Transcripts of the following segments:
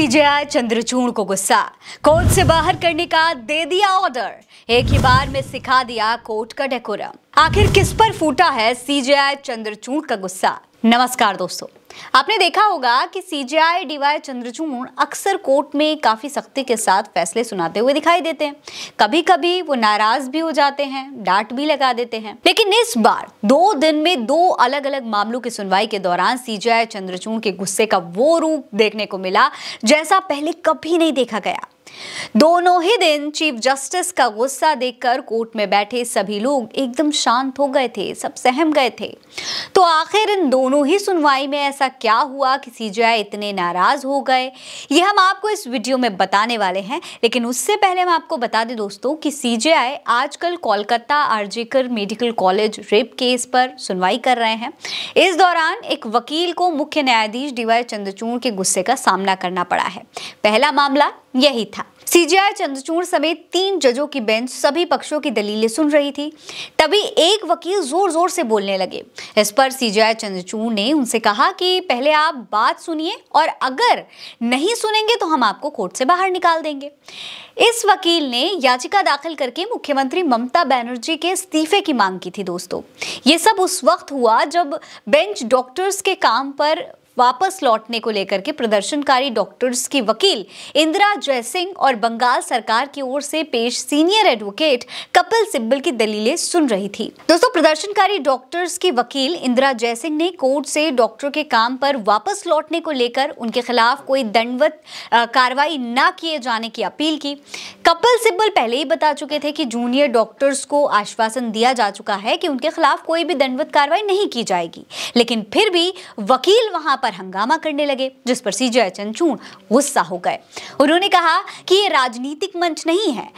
CJI Chandrachud को गुस्सा court से बाहर करने का दे दिया ऑर्डर एक ही बार में सिखा दिया कोर्ट का डेकोरम आखिर किस पर फूटा है सीजेआई चंद्रचूड़ का गुस्सा नमस्कार दोस्तों आपने देखा होगा कि सी डी डीवाई चंद्रचूड़ अक्सर कोर्ट में काफ़ी सख्ती के साथ फैसले सुनाते हुए दिखाई देते हैं कभी कभी वो नाराज भी हो जाते हैं डांट भी लगा देते हैं लेकिन इस बार दो दिन में दो अलग अलग मामलों की सुनवाई के दौरान सी आई चंद्रचूड़ के गुस्से का वो रूप देखने को मिला जैसा पहले कभी नहीं देखा गया दोनों ही दिन चीफ जस्टिस का गुस्सा देखकर कोर्ट में बैठे सभी लोग एकदम शांत हो गए थे सब सहम गए थे तो आखिर इन दोनों ही सुनवाई में ऐसा क्या हुआ कि सीजीआई इतने नाराज हो गए ये हम आपको इस वीडियो में बताने वाले हैं लेकिन उससे पहले हम आपको बता दें दोस्तों कि सीजीआई आजकल Kolkata RG Kar medical college rape case पर सुनवाई कर रहे हैं इस दौरान एक वकील को मुख्य न्यायाधीश डीवाई चंद्रचूड़ के गुस्से का सामना करना पड़ा है पहला मामला यही था था सीजीआई चंद्रचूड़ समेत तीन जजों की बेंच सभी पक्षों की दलीलें सुन रही थी तभी एक वकील जोर जोर से बोलने लगे इस पर सीजीआई चंद्रचूड़ ने उनसे कहा कि पहले आप बात सुनिए और अगर नहीं सुनेंगे तो हम आपको कोर्ट से बाहर निकाल देंगे इस वकील ने याचिका दाखिल करके मुख्यमंत्री ममता बनर्जी के इस्तीफे की मांग की थी दोस्तों ये सब उस वक्त हुआ जब बेंच डॉक्टर्स के काम पर वापस लौटने को लेकर के प्रदर्शनकारी डॉक्टर्स की वकील इंदिरा जयसिंह और बंगाल सरकार की ओर से पेश सीनियर एडवोकेट कपिल सिब्बल की दलीलें सुन रही थी दोस्तों प्रदर्शनकारी डॉक्टर्स की वकील इंदिरा जयसिंह ने कोर्ट से डॉक्टर के काम पर वापस लौटने को लेकर उनके खिलाफ कोई दंडवत कार्रवाई न किए जाने की अपील की कपिल सिब्बल पहले ही बता चुके थे कि जूनियर डॉक्टर्स को आश्वासन दिया जा चुका है कि उनके खिलाफ कोई भी दंडवत कार्रवाई नहीं की जाएगी लेकिन फिर भी वकील वहां पर हंगामा करने लगे जिस पर सीजे चंचूण गुस्सा हो गए उन्होंने कहा कि ये राजनीतिक मंच नहीं है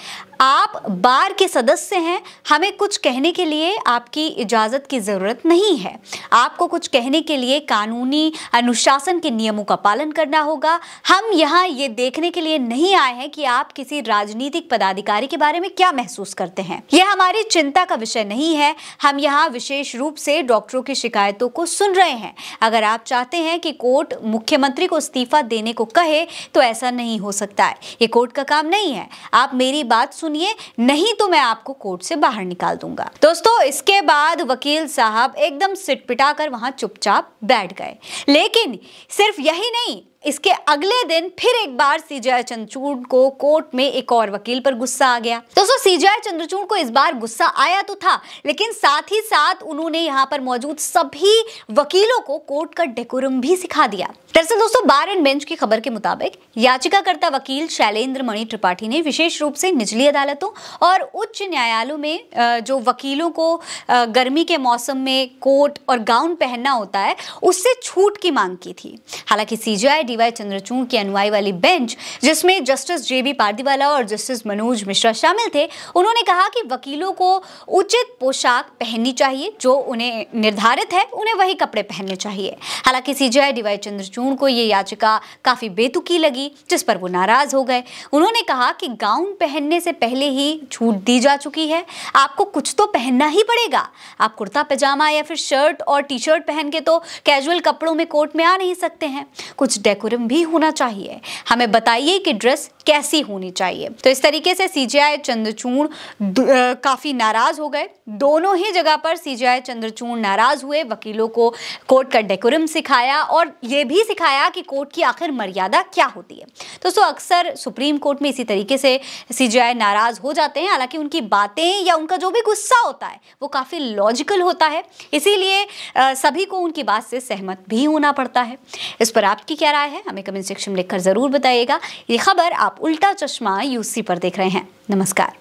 आप बार के सदस्य हैं हमें कुछ कहने के लिए आपकी इजाज़त की ज़रूरत नहीं है आपको कुछ कहने के लिए कानूनी अनुशासन के नियमों का पालन करना होगा हम यहाँ ये देखने के लिए नहीं आए हैं कि आप किसी राजनीतिक पदाधिकारी के बारे में क्या महसूस करते हैं यह हमारी चिंता का विषय नहीं है हम यहाँ विशेष रूप से डॉक्टरों की शिकायतों को सुन रहे हैं अगर आप चाहते हैं कि कोर्ट मुख्यमंत्री को इस्तीफा देने को कहे तो ऐसा नहीं हो सकता है ये कोर्ट का काम नहीं है आप मेरी बात सुन सुनिए नहीं तो मैं आपको कोर्ट से बाहर निकाल दूंगा दोस्तों इसके बाद वकील साहब एकदम सिटपिटा कर वहां चुपचाप बैठ गए लेकिन सिर्फ यही नहीं इसके अगले दिन फिर एक बार सीजय चंद्रचूड़ को कोर्ट में एक और वकील पर गुस्सा आ गया दोस्तों सीजय चंद्रचूड़ को इस बार गुस्सा आया तो था लेकिन साथ ही साथ उन्होंने यहाँ पर मौजूद सभी वकीलों को कोर्ट का डेकोरम भी सिखा दिया दरअसल दोस्तों बार एंड बेंच की खबर के मुताबिक याचिकाकर्ता वकील शैलेन्द्र मणि त्रिपाठी ने विशेष रूप से निचली अदालतों और उच्च न्यायालयों में जो वकीलों को गर्मी के मौसम में कोट और गाउन पहनना होता है उससे छूट की मांग की थी हालांकि सीजीआई डीवाई चंद्रचूड़ की अनुवाई वाली बेंच जिसमें जस्टिस जे बी पार्दीवाला और जस्टिस मनोज मिश्रा शामिल थे उन्होंने कहा कि वकीलों को उचित पोशाक पहननी चाहिए जो उन्हें निर्धारित है उन्हें वही कपड़े पहनने चाहिए हालांकि सीजेआई डीवाई चंद्रचूड़ को ये याचिका काफ़ी बेतुकी लगी जिस पर वो नाराज़ हो गए उन्होंने कहा कि गाउन पहनने से पहले ही छूट दी जा चुकी है आपको कुछ तो पहनना ही पड़ेगा आप कुर्ता पजामा या फिर शर्ट और टी शर्ट पहन के तो कैजुअल कपड़ों में कोर्ट में आ नहीं सकते हैं कुछ डेको डेकोरम भी होना चाहिए हमें बताइए कि ड्रेस कैसी होनी चाहिए तो इस तरीके से सीजीआई चंद्रचूड़ काफ़ी नाराज़ हो गए दोनों ही जगह पर सीजीआई चंद्रचूड़ नाराज़ हुए वकीलों को कोर्ट का डेकोरम सिखाया और ये भी सिखाया कि कोर्ट की आखिर मर्यादा क्या होती है दोस्तों अक्सर सुप्रीम कोर्ट में इसी तरीके से सीजीआई नाराज़ हो जाते हैं हालांकि उनकी बातें या उनका जो भी गुस्सा होता है वो काफ़ी लॉजिकल होता है इसीलिए सभी को उनकी बात से सहमत भी होना पड़ता है इस पर आपकी क्या राय है है हमें कमेंट सेक्शन में लिखकर ज़रूर बताइएगा ये खबर आप उल्टा चश्मा यूसी पर देख रहे हैं नमस्कार